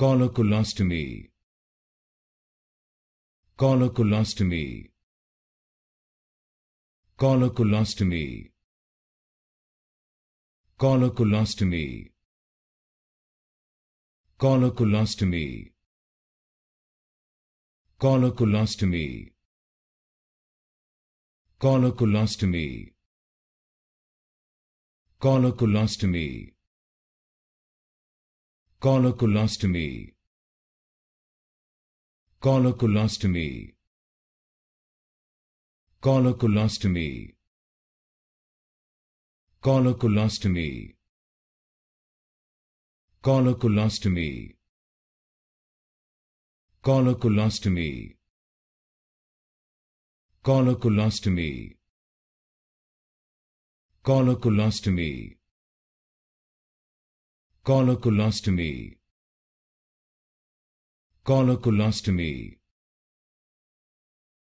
Colocolostomy Colocolostomy Colocolostomy Colocolostomy Colocolostomy Colocolostomy Colocolostomy Colocolostomy Colocolostomy. Colocolostomy. Colocolostomy. Colocolostomy. Colocolostomy. Colocolostomy. Colocolostomy. Colocolostomy. Coloculostomy. me.